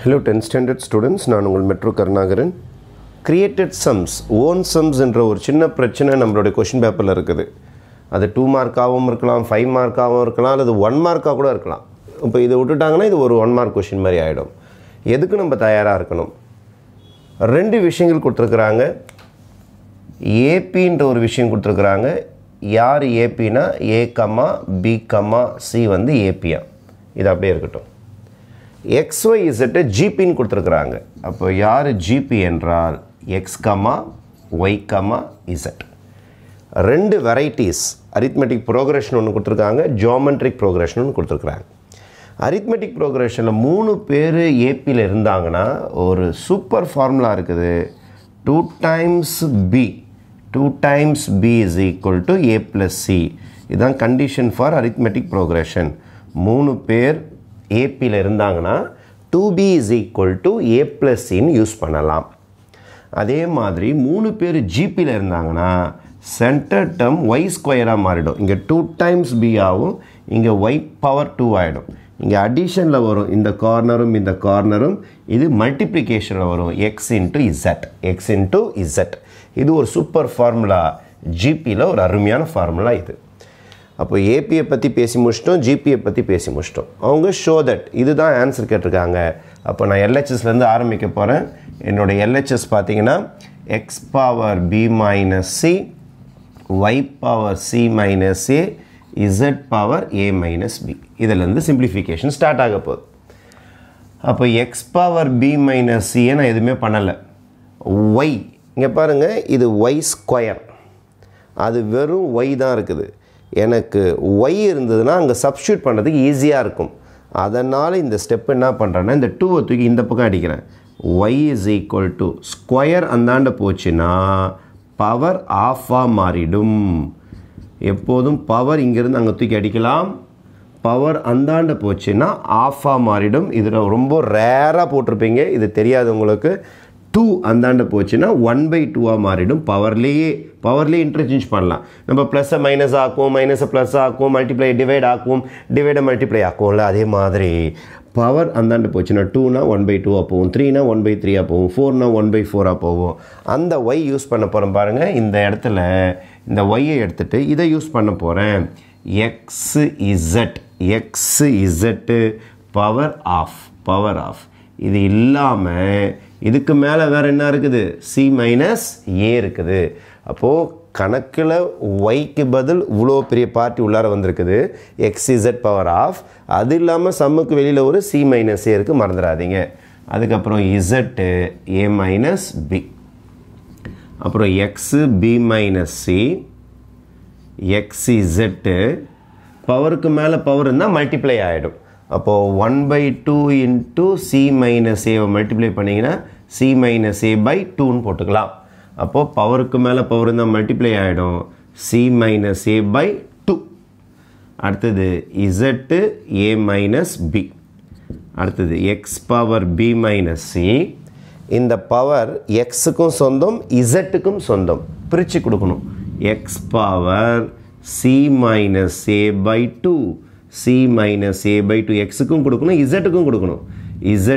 Hello tenth standard students நான் உங்கள் metro Karunakaran created sums own sums என்ற ஒரு சின்ன பிரச்சனை நம்மளுடைய கொஷின் பேப்பரில் இருக்குது அது டூ மார்க்காகவும் இருக்கலாம் ஃபைவ் மார்க்காகவும் இருக்கலாம் அல்லது ஒன் மார்க்காக கூட இருக்கலாம் இப்போ இதை விட்டுட்டாங்கன்னா இது ஒரு ஒன் மார்க் கொஷின் மாதிரி ஆகிடும் எதுக்கு நம்ம தயாராக இருக்கணும் ரெண்டு விஷயங்கள் கொடுத்துருக்குறாங்க ஏபின்ற ஒரு விஷயம் கொடுத்துருக்குறாங்க யார் ஏபின்னா ஏ கம்மா பி கம்மா சி வந்து ஏபியா இது அப்படியே இருக்கட்டும் ஒய் இசட்டு ஜிபின்னு கொடுத்துருக்குறாங்க அப்போ யார் ஜிபி என்றால் X comma Y comma Z ரெண்டு வெரைட்டிஸ் அரித்மெட்டிக் ப்ரோக்ரஷன் ஒன்று கொடுத்துருக்காங்க ஜோமெட்ரிக் ப்ரோக்ரஷன் ஒன்று கொடுத்துருக்குறாங்க அரித்மெட்டிக் ப்ரோக்ரஷனில் மூணு பேர் ஏபியில் இருந்தாங்கன்னா ஒரு சூப்பர் ஃபார்முலா இருக்குது two times B two times B is equal to A plus C இதுதான் கண்டிஷன் ஃபார் அரித்மெட்டிக் ப்ரோக்ரஷன் மூணு பேர் ஏபியில் இருந்தாங்கன்னா two B is equal to A plus சின்னு யூஸ் பண்ணலாம் அதே மாதிரி மூணு பேர் ஜிபியில் இருந்தாங்கன்னா சென்டர் டேர்ம் ஒய் ஸ்கொயராக மாறிடும் இங்கே டூ டைம்ஸ் பி ஆகும் இங்கே ஒய் பவர் டூ ஆகிடும் இங்கே அடிஷனில் வரும் இந்த கார்னரும் இந்த கார்னரும் இது மல்டிப்ளிகேஷனில் வரும் X into Z X into Z இது ஒரு சூப்பர் ஃபார்முலா ஜிபியில் ஒரு அருமையான ஃபார்முலா இது அப்போ ஏபியை பற்றி பேசி முடிச்சிட்டோம் ஜிபியை பற்றி பேசி முடிச்சிட்டோம் அவங்க ஷோ தட் இதுதான் ஆன்சர் கேட்டிருக்காங்க அப்போ நான் எல்ஹெச்எஸ்லேருந்து ஆரம்பிக்க போகிறேன் என்னோடய எல்ஹெச்எஸ் பார்த்தீங்கன்னா X power B minus C Y power C minus A Z power A minus B இதிலேருந்து சிம்பிளிஃபிகேஷன் ஸ்டார்ட் ஆக போகுது அப்போ எக்ஸ் பவர் பி மைனஸ் சியை நான் எதுவுமே பண்ணலை ஒய் இங்கே பாருங்கள் இது ஒய் ஸ்கொயர் அது வெறும் ஒய் தான் இருக்குது எனக்கு ஒய் இருந்ததுன்னா அங்கே சப்ஸ்டியூட் பண்ணுறதுக்கு ஈஸியாக இருக்கும் அதனால் இந்த ஸ்டெப் என்ன பண்ணுறேன்னா இந்த டூவை தூக்கி இந்த பக்கம் அடிக்கிறேன் Y is equal to square அந்தாண்ட போச்சுன்னா பவர் ஆஃபாக மாறிடும் எப்போதும் பவர் இங்கேருந்து அங்கே தூக்கி அடிக்கலாம் பவர் அந்தாண்ட போச்சுன்னா ஆஃபாக மாறிடும் இதில் ரொம்ப ரேராக போட்டிருப்பீங்க இது தெரியாது உங்களுக்கு டூ அந்தாண்ட போச்சுன்னா ஒன் பை டூவாக மாறிடும் பவர்லேயே பவர்லேயே இன்டர்சேஞ்ச் பண்ணலாம் நம்ம ப்ளஸ்ஸை மைனஸ் ஆக்குவோம் மைனஸை ப்ளஸ் ஆக்குவோம் மல்டிப்ளை டிவைட் ஆக்குவோம் டிவைடை மல்டிப்ளை ஆக்குவோம்ல அதே மாதிரி பவர் அந்தாண்டு போச்சுன்னா டூனா ஒன் பை டூவாக போகும் த்ரீனா ஒன் பை த்ரீயாக போகும் ஃபோர்னா ஒன் பை ஃபோராக போகும் அந்த ஒய் யூஸ் பண்ண போகிறோம் பாருங்கள் இந்த இடத்துல இந்த ஒய்யை எடுத்துகிட்டு இதை யூஸ் பண்ண போகிறேன் X Z X Z power of power of இது இல்லாமல் இதுக்கு மேலே வேறு என்ன இருக்குது சி மைனஸ் ஏ இருக்குது அப்போது கணக்கில் ஒய்க்கு பதில் இவ்வளோ பெரிய பார்ட்டி உள்ளார வந்திருக்குது எக்ஸ் இசட் பவர் ஆஃப் அது இல்லாமல் சம்முக்கு வெளியில் ஒரு சி மைனஸ் ஏ இருக்குது மறந்துடாதீங்க அதுக்கப்புறம் இசட்டு ஏ மைனஸ் பி அப்புறம் X B minus C X Z பவருக்கு மேலே பவர் இருந்தால் மல்டிப்ளை ஆகிடும் அப்போது one by two into C minus ஏவை மல்டிப்ளை பண்ணிங்கன்னா சி மைனஸ் ஏ பை டூன்னு போட்டுக்கலாம் அப்போது பவருக்கு மேலே பவர் இருந்தால் மல்டிப்ளை ஆகிடும் C minus A by two அடுத்தது இசட்டு ஏ மைனஸ் பி அடுத்தது X power B minus C இந்த பவர் எக்ஸுக்கும் சொந்தம் இசட்டுக்கும் சொந்தம் பிரித்து கொடுக்கணும் X power C minus A by two C minus A by two எக்ஸுக்கும் கொடுக்கணும் இசட்டுக்கும் கொடுக்கணும் z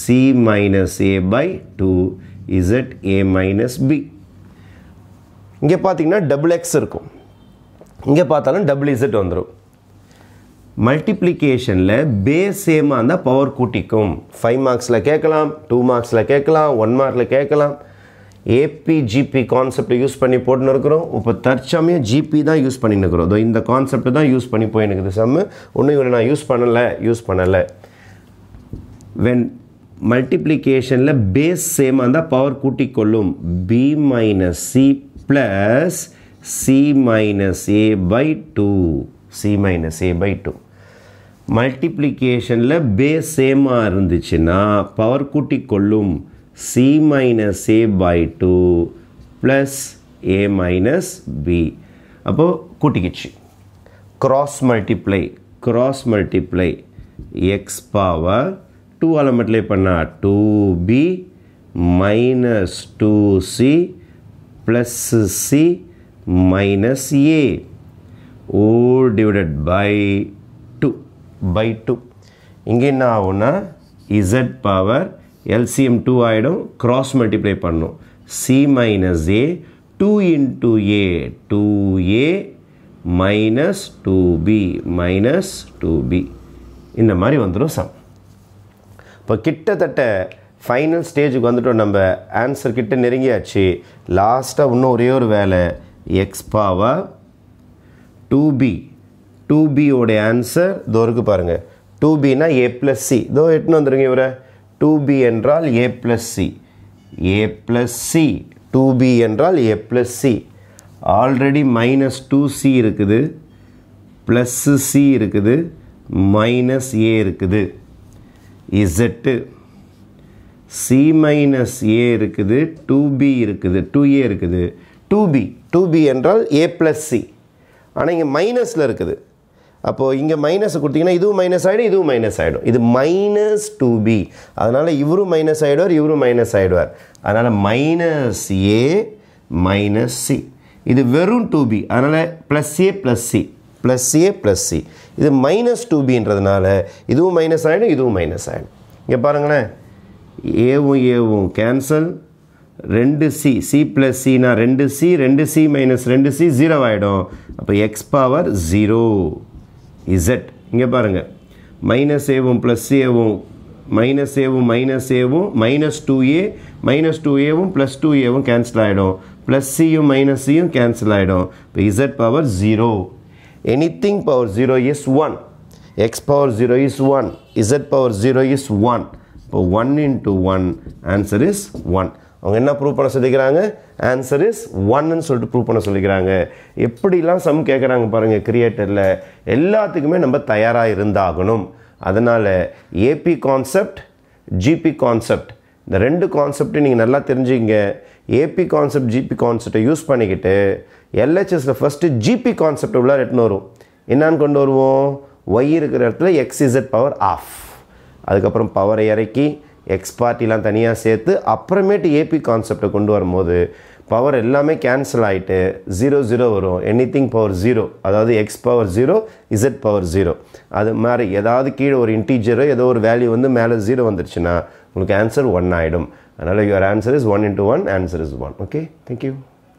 C minus A by two Z A minus B இங்கே பார்த்தீங்கன்னா டபுள் எக்ஸ் இருக்கும் இங்கே பார்த்தாலும் டபுள் z வந்துடும் மல்டிப்ளிகேஷனில் பேஸ் சேமாக இருந்தால் பவர் கூட்டிக்கும் ஃபைவ் மார்க்ஸில் கேட்கலாம் டூ மார்க்ஸில் கேட்கலாம் ஒன் மார்க்கில் கேட்கலாம் ஏபிஜிபி கான்செப்டை யூஸ் பண்ணி போட்டுன்னு இருக்கிறோம் இப்போ தற்சமயம் ஜிபி தான் யூஸ் பண்ணின்னு இருக்கிறோம் அதோ இந்த கான்செப்ட் தான் யூஸ் பண்ணி போயினுக்குது செம்மு ஒன்றும் இவரை நான் யூஸ் பண்ணலை யூஸ் பண்ணலை வென் மல்டிப்ளிகேஷனில் பேஸ் சேமாக இருந்தால் பவர் கூட்டி கொள்ளும் B minus C plus C minus A by two C minus A by two மல்டிப்ளிகேஷனில் பேஸ் சேமாக இருந்துச்சுன்னா பவர் கூட்டி கொள்ளும் c minus a by 2 plus a minus b அப்போ கூட்டிக்கிச்சு cross multiply cross multiply x power 2 அலமட்டிலே பண்ணா 2b minus 2c plus c minus a O divided by 2 by 2 இங்கே நான் ஆகும்னா z power 2 எல்சிஎம் டூ ஆகிடும் க்ராஸ் multiply பண்ணும் C minus A two into A two A minus two B minus two B இந்த மாதிரி வந்துடும் some இப்போ கிட்டத்தட்ட ஃபைனல் ஸ்டேஜுக்கு வந்துட்டோம் நம்ம ஆன்சர் கிட்ட நெருங்கியாச்சு லாஸ்ட்டாக இன்னும் ஒரே ஒரு வேலை X 2B two B two பியோடைய ஆன்சர் இதோ இருக்குது பாருங்கள் டூ பினா ஏ ப்ளஸ் சி இதோ இவரை 2B என்றால் A plus C. A plus C. 2B என்றால் A plus C. Already minus two C இருக்குது ப்ளஸ்ஸு சி இருக்குது மைனஸ் ஏ இருக்குது Z. சி மைனஸ் ஏ இருக்குது 2B இருக்குது டூ ஏ இருக்குது 2B. 2B என்றால் ஏ ப்ளஸ் சி ஆனால் இங்கே மைனஸில் இருக்குது அப்போது இங்கே மைனஸ் கொடுத்தீங்கன்னா இதுவும் மைனஸ் ஆகிடும் இதுவும் மைனஸ் ஆகிடும் இது மைனஸ் டூ பி அதனால் இவரும் மைனஸ் ஆகிடுவார் இவரும் மைனஸ் ஆகிடுவார் அதனால் மைனஸ் ஏ மைனஸ் சி இது வெறும் டூ பி அதனால் plus A plus C plus A plus C இது மைனஸ் டூ பின்றதுனால இதுவும் மைனஸ் ஆகிடும் இதுவும் மைனஸ் ஆகிடும் இங்கே பாருங்களேன் ஏவும் ஏவும் கேன்சல் ரெண்டு சி சி ப்ளஸ் சினா ரெண்டு சி ரெண்டு சி மைனஸ் ரெண்டு சி ஜீரோ ஆகிடும் அப்போ எக்ஸ் பவர் ஜீரோ இசட் இங்கே பாருங்கள் மைனஸ் ஏவும் ப்ளஸ் ஏவும் மைனஸ் ஏவும் மைனஸ் ஏவும் minus two A minus two ஏவும் ப்ளஸ் டூ ஏவும் கேன்சல் ஆகிடும் ப்ளஸ் சியும் மைனஸ் சியும் கேன்சல் ஆகிடும் இப்போ Z power zero any thing power zero is one X power zero is one Z power zero is one இப்போ one into one answer is one அவங்க என்ன prove பண்ண சொல்லிக்கிறாங்க ஆன்சர் இஸ் ஒன்னு சொல்லிட்டு ப்ரூவ் பண்ண சொல்லிக்கிறாங்க எப்படிலாம் சம் கேட்குறாங்க பாருங்கள் கிரியேட்டரில் எல்லாத்துக்குமே நம்ம தயாராக இருந்தாகணும் அதனால் ஏபி கான்செப்ட் ஜிபி கான்செப்ட் இந்த ரெண்டு கான்செப்டையும் நீங்கள் நல்லா தெரிஞ்சுங்க ஏபி கான்செப்ட் ஜிபி கான்செப்டை யூஸ் பண்ணிக்கிட்டு எல்ஹெச்எஸில் ஃபஸ்ட்டு ஜிபி கான்செப்ட் உள்ளார எட்டுன்னு வரும் என்னான்னு கொண்டு வருவோம் ஒய் இருக்கிற இடத்துல எக்ஸ் இசட் பவர் ஆஃப் அதுக்கப்புறம் பவரை இறக்கி எக்ஸ் பார்ட்டிலாம் தனியாக சேர்த்து அப்புறமேட்டு ஏபி கான்செப்டை கொண்டு வரும்போது பவர் எல்லாமே கேன்சல் ஆகிட்டு ஜீரோ ஜீரோ வரும் எனி திங் பவர் ஜீரோ அதாவது X power zero Z power zero அது மாதிரி ஏதாவது கீழே ஒரு இன்டீஜரோ ஏதோ ஒரு வேல்யூ வந்து மேலே ஜீரோ வந்துருச்சுன்னா உங்களுக்கு ஆன்சர் ஒன் ஆகிடும் அதனால் your answer is one into one answer is one okay thank you